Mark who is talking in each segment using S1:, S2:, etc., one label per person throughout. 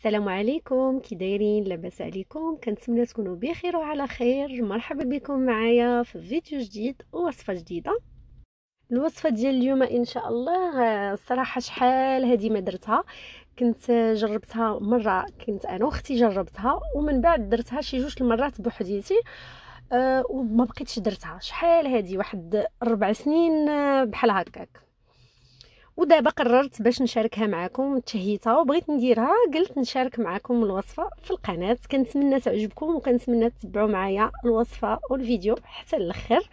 S1: السلام عليكم كي دايرين لاباس عليكم كنتمنى تكونوا بخير وعلى خير مرحبا بكم معايا في فيديو جديد ووصفه جديده الوصفه ديال اليوم ان شاء الله آه، الصراحه شحال هذه ما درتها كنت جربتها مره كنت انا واختي جربتها ومن بعد درتها شي جوج المرات بوحديتي أه وما بقيتش درتها شحال هذه واحد ربع سنين آه، بحال هكاك ودابا قررت باش نشاركها معكم تشهيتها وبغيت نديرها قلت نشارك معكم الوصفه في القناه كنتمنى تعجبكم وكنتمنى تتبعوا معايا الوصفه والفيديو حتى الاخر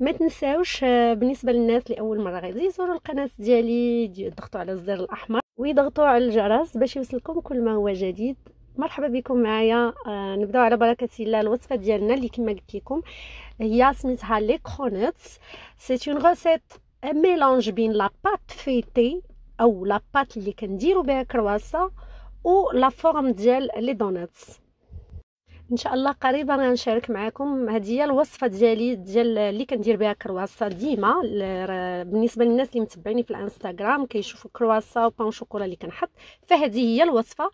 S1: ما تنساوش آه، بالنسبه للناس اللي اول مره غادي يزوروا القناه ديالي يضغطوا على الزر الاحمر ويضغطوا على الجرس باش يوصلكم كل ما هو جديد مرحبا بكم معايا آه نبداو على بركه الله الوصفه ديالنا اللي كما قلت لكم هي سميتها لي كرونيتس سي اون ريسيت ميلانج بين لا بات فيتي او لا بات اللي كنديرو بها كرواسا و لا فورم ديال لي دوناتس ان شاء الله قريبا غنشارك معكم هذه هي الوصفه ديالي ديال اللي كندير بها كرواسا ديما بالنسبه للناس اللي متبعيني في الانستغرام كيشوفوا كرواسا وبان شوكولا اللي كنحط فهذه هي الوصفه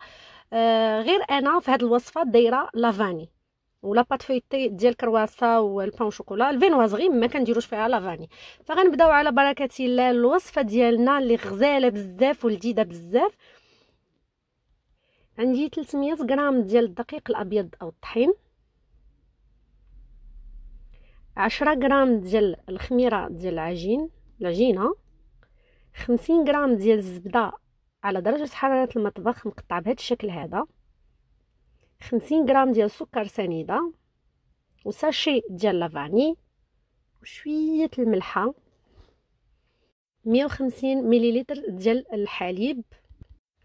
S1: آه غير انا في هذه الوصفه دايره لافاني ولا بات فيتي ديال كرواسا والبان شوكولا الفينواز غير ما كنديروش فيها لافاني فغنبداو على بركه الله الوصفه ديالنا اللي غزاله بزاف ولذيذه بزاف عندي 300 غرام ديال الدقيق الابيض او الطحين 10 غرام ديال الخميره ديال العجين العجينه 50 غرام ديال الزبده على درجه حراره المطبخ مقطع بهذا الشكل هذا خمسين غرام ديال سكر سنيده وساشي ديال لافاني وشويه الملحه مية وخمسين مليلتر ديال الحليب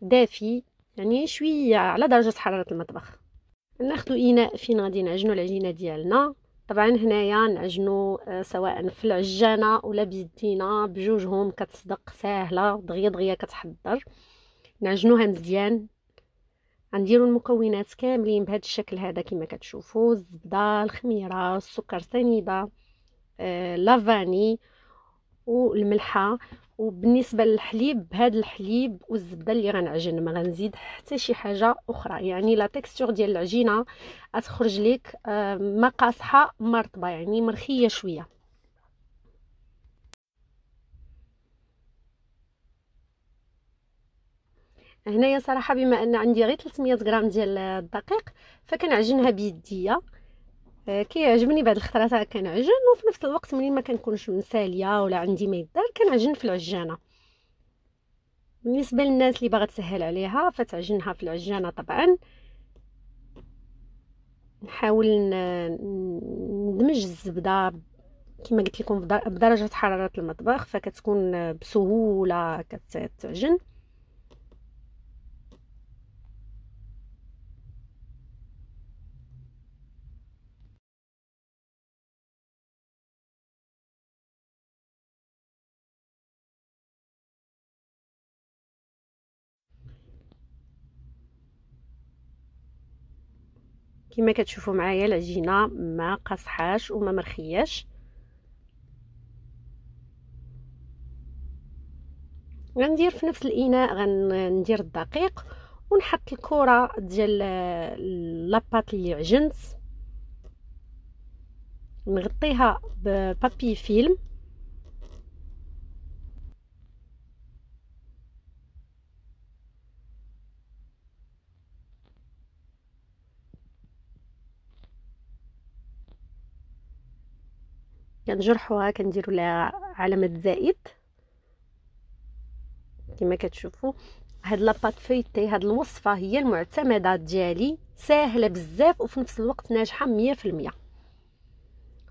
S1: دافي يعني شويه على درجه حراره المطبخ ناخدو اناء فين غادي نعجنو العجينه ديالنا طبعا هنايا نعجنو آه، سواء في العجانه ولا بيدينا بجوجهم كتصدق ساهله دغيا دغيا كتحضر نعجنوها مزيان غنديروا المكونات كاملين بهذا الشكل هذا كما كتشوفوا الزبده الخميره السكر سنيده آه لافاني والملحه وبالنسبه للحليب هذا الحليب والزبده اللي غنعجن ما غنزيد حتى شي حاجه اخرى يعني لا تيكستور ديال العجينه غتخرج لك آه ما قاصحه يعني مرخيه شويه هنايا صراحه بما ان عندي غير 300 غرام ديال الدقيق فكنعجنها بيديا آه، كيعجبني بعد الخطرات كنعجن وفي نفس الوقت ملي ما كنكونش مساليه ولا عندي ما يدار كنعجن في العجانه بالنسبه للناس اللي باغا تسهل عليها فتعجنها في العجانه طبعا نحاول ندمج الزبده كما قلت لكم بدرجه حراره المطبخ فكتكون بسهوله كتعجن كما كتشوفوا معايا العجينه ما قاصحاش وما مرخياش غندير في نفس الاناء غندير الدقيق ونحط الكره ديال لاباط اللي عجنت نغطيها ببابي فيلم كنجرحوها كنديروا لها علامه زائد كما كتشوفوا هاد لاباط فيتي هاد الوصفه هي المعتمده ديالي ساهله بزاف وفي نفس الوقت ناجحه 100%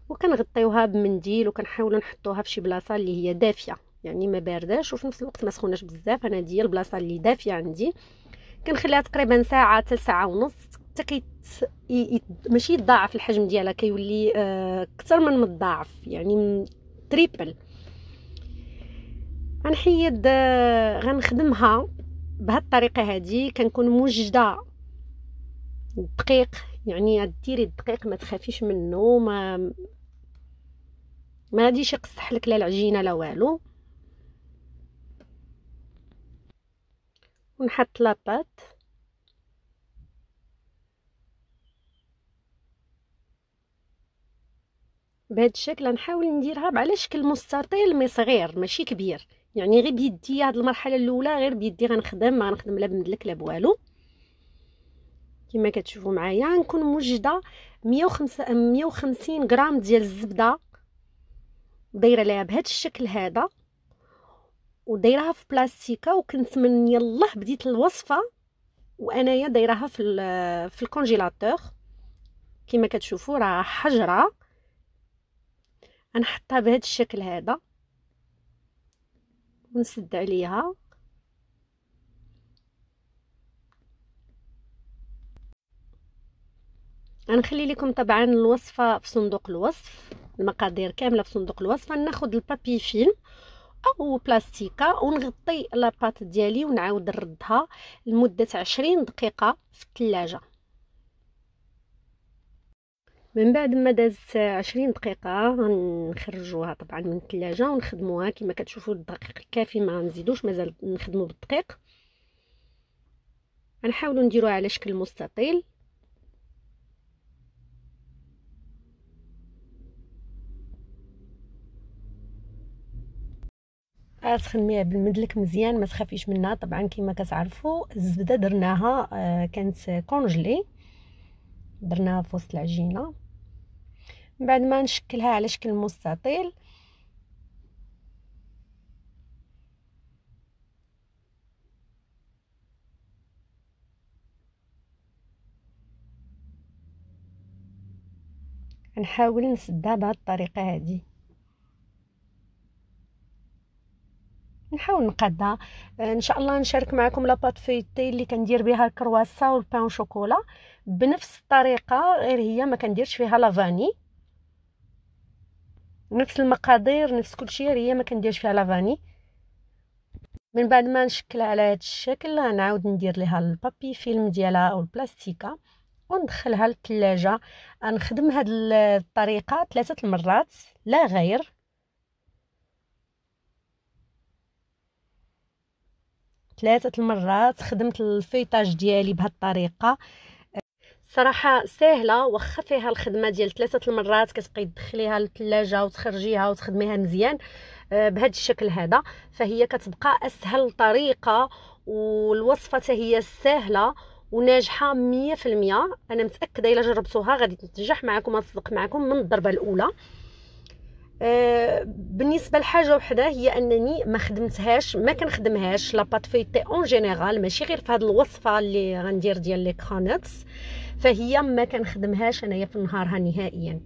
S1: وكنغطيوها بمنديل وكنحاولوا نحطوها في شي بلاصه اللي هي دافيه يعني ما بارداش وفي نفس الوقت ما سخوناش بزاف انا ديال البلاصه اللي دافيه عندي كنخليها تقريبا ساعه حتى ساعه ونص حتى كيت ماشي يتضاعف الحجم ديالها كيولي آه، اكثر من متضاعف يعني تريبل غنحيد آه، غنخدمها بهاد الطريقه هادي كنكون موجده الدقيق يعني ديري الدقيق ما تخافيش منه ما ما غاديش يقصح لك لا العجينه لا والو ونحط لاباط بهذا الشكل غنحاول نديرها على شكل مستطيل مي صغير ماشي كبير يعني غير بيدي هاد المرحله الاولى غير بيدي غنخدم ما غنخدم لا بمدلك لا بوالو كما كتشوفوا معايا غنكون موجده 150 غرام ديال الزبده دايره ليها بهذا الشكل هذا ودايرها في بلاستيكه وكنت من يلاه بديت الوصفه وانايا دايراها في في الكونجيلاتور كما كتشوفوا راه حجره غنحطها بهذا الشكل هذا ونسد عليها غنخلي لكم طبعا الوصفه في صندوق الوصف المقادير كامله في صندوق الوصف ناخذ البابي فيلم او بلاستيكه ونغطي لاباط ديالي ونعاود نردها لمده 20 دقيقه في الثلاجه من بعد ما دازت عشرين دقيقة غنخرجوها طبعا من الثلاجة ونخدموها كما كتشوفوا الدقيق كافي ما نزيدوش مازال نخدمو بالدقيق غنحاولو نديروها على شكل مستطيل اسخن ميه بالمدلك مزيان ما تخافيش منها طبعا كما كتعرفوا الزبده درناها آه، كانت كونجلي درناها في وسط العجينه من بعد ما نشكلها على شكل مستطيل نحاول نسدها بهاد الطريقه هذه نحاول نقادها آه، ان شاء الله نشارك معكم لاباط فيتي اللي كندير بها الكرواسا والبان شوكولا بنفس الطريقه غير هي ما كنديرش فيها لافاني نفس المقادير نفس كل شيء هي ما كنديرش فيها لافاني من بعد ما نشكلها على هذا الشكل نعاود ندير ليها البابي فيلم ديالها او البلاستيكه وندخلها للثلاجة نخدم هاد الطريقة ثلاثة المرات لا غير ثلاثة المرات خدمت الفيطاج ديالي بهاد الطريقة صراحه ساهله واخا فيها الخدمه ديال ثلاثه المرات كتبقي تدخليها للثلاجه وتخرجيها وتخدميها مزيان آه، بهذا الشكل هذا فهي كتبقى اسهل طريقه والوصفه هي سهله وناجحه المية انا متاكده الا جربتوها غادي تنجح معكم غتصدق معكم من الضربه الاولى بالنسبه لحاجه وحده هي انني ما خدمتهاش ما كنخدمهاش لا بات فيتي اون جينيرال ماشي غير في هذه الوصفه اللي غندير ديال لي كرونتس فهي ما كنخدمهاش انايا في نهارها نهائيا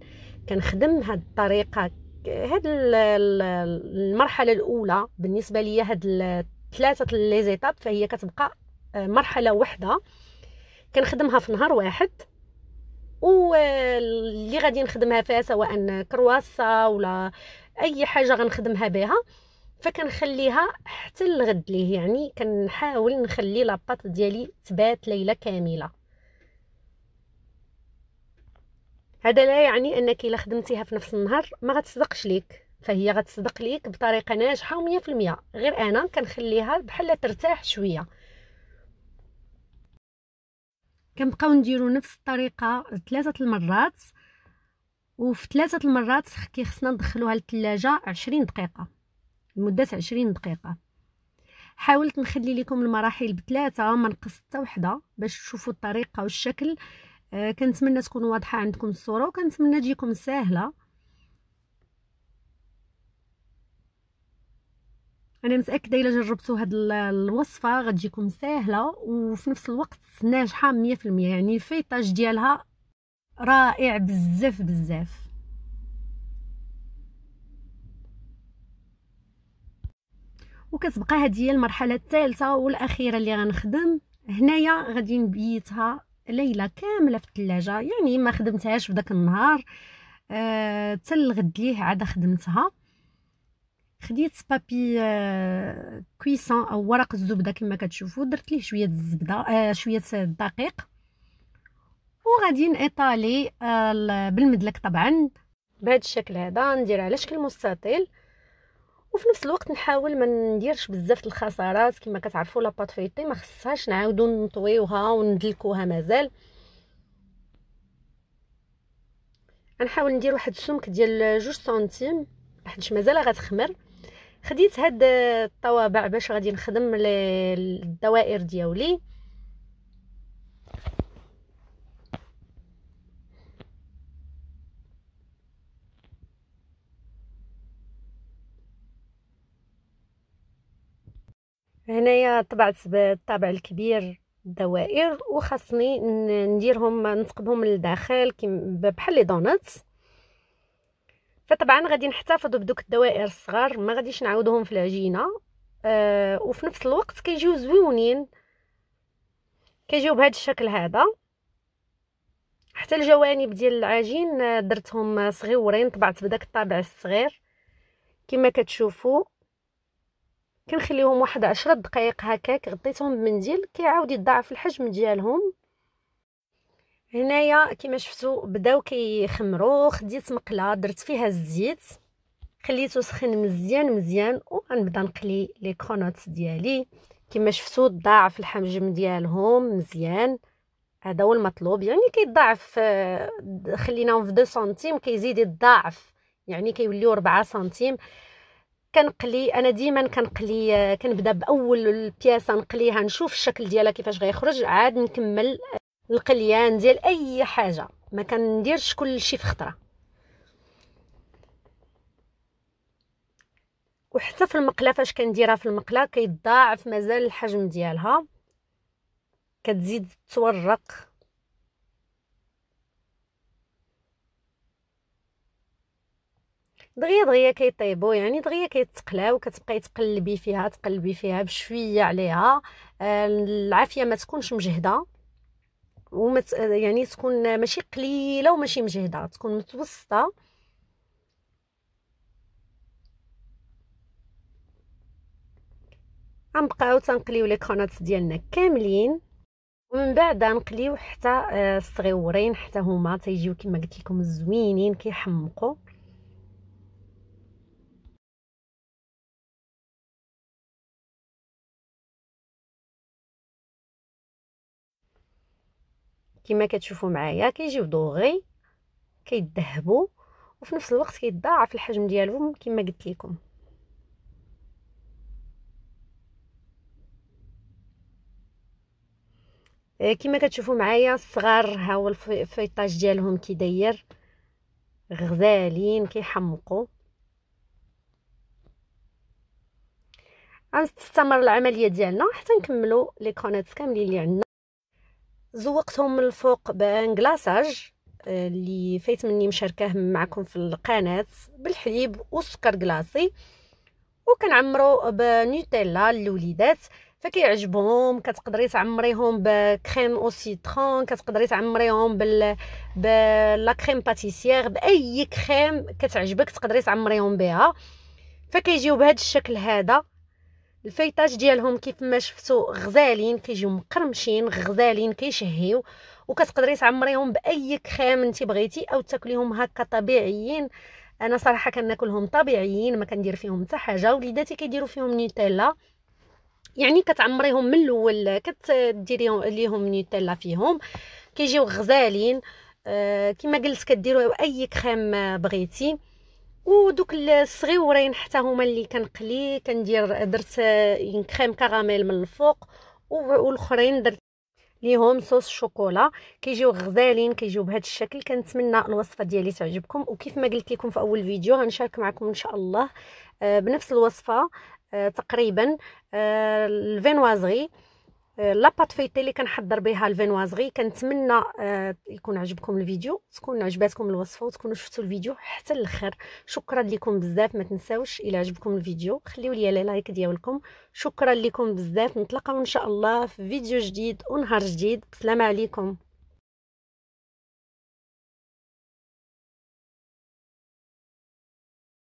S1: كنخدم هاد الطريقه هاد المرحله الاولى بالنسبه ليا هاد ثلاثه لي زيتاب فهي كتبقى آه، مرحله واحده كنخدمها في نهار واحد واللي غادي نخدمها فيها سواء كرواسه ولا اي حاجه غنخدمها بها فكنخليها حتى الغد ليه يعني كنحاول نخلي لاباط ديالي تبات ليله كامله هذا لا يعني انك الا خدمتيها في نفس النهار ما غتصدقش ليك فهي غتصدق ليك بطريقه ناجحه و100% غير انا كنخليها بحال ترتاح شويه كنبقاو نديرو نفس الطريقه ثلاثه المرات وفي ثلاثه المرات كيخصنا ندخلوها للثلاجه 20 دقيقه لمده 20 دقيقه حاولت نخلي لكم المراحل بثلاثه ما نقصت حتى وحده باش تشوفوا الطريقه والشكل آه، كنتمنى تكون واضحه عندكم الصوره وكنتمنى تجيكم ساهله انا متاكده الا جربتوا هاد الوصفه غتجيكم ساهله وفي نفس الوقت ناجحه 100% يعني الفيطاج ديالها رائع بزاف بزاف وكتبقى هذه هي المرحله الثالثه والاخيره اللي غنخدم هنايا غادي نبيتها ليله كامله في الثلاجه يعني ما خدمتهاش في داك النهار آه، حتى آه الغد ليه عاد خدمتها خديت بابي آه، كويسان او ورق الزبده كما كتشوفوا درت ليه شويه الزبده آه، شويه الدقيق وغادي نايطالي آه، بالمدلك طبعا بهذا الشكل هذا ندير على شكل مستطيل وفي نفس الوقت نحاول ما نديرش بزاف الخسارات كما كتعرفوا لا فيتي ما خصهاش نعاودو نطويوها وندلكوها مازال غنحاول ندير واحد السمك ديال جوج سنتيم حيت مازال غتخمر خديت هاد الطوابع باش غادي نخدم الدوائر ديالي هنايا طبعت بالطابع الكبير الدوائر وخاصني نديرهم نثقبهم للداخل بحال لي دونات فطبعا غادي نحتفظ بدوك الدوائر الصغار ما غاديش نعاودهم في العجينه آه وفي نفس الوقت كيجيو زويونين كيجيو بهذا الشكل هذا حتى الجوانب ديال العجين آه، درتهم صغيورين طبعت بداك الطابع الصغير كما كتشوفوا كنخليهم واحد عشرة دقائق هكاك غطيتهم بمنديل كيعاود يضاعف الحجم ديالهم هنايا كما شفتوا بداو كيخمروا خديت مقله درت فيها الزيت خليته سخن مزيان مزيان وغنبدا نقلي لي كرونوت ديالي كما شفتوا ضاعف الحجم ديالهم مزيان هذا هو المطلوب يعني كيضاعف آه، خليناهم في 2 سنتيم كيزيد يضاعف يعني كيوليو 4 سنتيم كنقلي انا ديما كنقلي آه، كنبدا باول البياسه نقليها نشوف الشكل ديالها كيفاش غيخرج عاد نكمل آه، القليان ديال اي حاجه ما كنديرش كل شيء في خطره وحتى في المقله فاش كنديرها في المقله كيتضاعف مازال الحجم ديالها كتزيد تورق دغيا دغيا كيطيبو يعني دغيا كيتقلاو كتبقاي تقلبي فيها تقلبي فيها بشويه عليها آه، العافيه ما تكونش مجهده ومت يعني تكون ماشي قليله وماشي مجهده تكون متوسطه غنبقاو تنقليو لي كرونات ديالنا كاملين ومن بعد نقليو حتى آه، الصغيورين حتى هما تيجيو كما قلت لكم زوينين كيحمقوا كما كتشوفوا معايا كيجيو دوغي كيذهبوا وفي نفس الوقت كيتضاعف الحجم ديالهم كما قلت لكم آه، كما كتشوفوا معايا الصغار ها هو الفيطاج ديالهم كيداير غزالين كيحمقوا غنستمر العمليه ديالنا حتى نكملوا لي كونيت كاملين اللي عندنا زوقتهم من الفوق بانكلاصاج آه، اللي فايت مني مشاركاه معكم في القناه بالحليب والسكر كلاصي وكنعمرو بنوتيلا للوليدات فكيعجبهم كتقدري تعمريهم بكريم او سيترون كتقدري تعمريهم بال بلا كريم باتيسيير باي كريم كتعجبك تقدري تعمريهم بها فكيجيو بهذا الشكل هذا الفيطاج ديالهم كيف ما شفتوا غزالين كيجيو مقرمشين غزالين كيشهيو وكتقدري تعمريهم باي كريم انت بغيتي او تاكليهم هكا طبيعيين انا صراحه كناكلهم طبيعيين ما كندير فيهم حتى حاجه وليداتي كيديروا فيهم نوتيلا يعني كتعمريهم من الاول كتديري ليهم نوتيلا فيهم كيجيو غزالين آه كما قلت كديروا اي كريم بغيتي ودوك الصغيورين حتى هما اللي كنقلي كندير درت كريم كراميل من الفوق والاخرين درت ليهم صوص شوكولا كيجيو غزالين كيجيو بهذا الشكل كنتمنى الوصفه ديالي تعجبكم وكيف ما قلت لكم في اول فيديو غنشارك معكم ان شاء الله آه، بنفس الوصفه آه، تقريبا آه، الفينوازغي آه، لاباط فيتي اللي كنحضر بها الفينوازغي كنتمنى آه، يكون عجبكم الفيديو تكون عجباتكم الوصفه وتكونوا شفتوا الفيديو حتى الاخر شكرا لكم بزاف ما تنساوش الى عجبكم الفيديو خليو لي لايك ديالكم شكرا لكم بزاف نتلاقاو ان شاء الله في فيديو جديد ونهار جديد بسلامه عليكم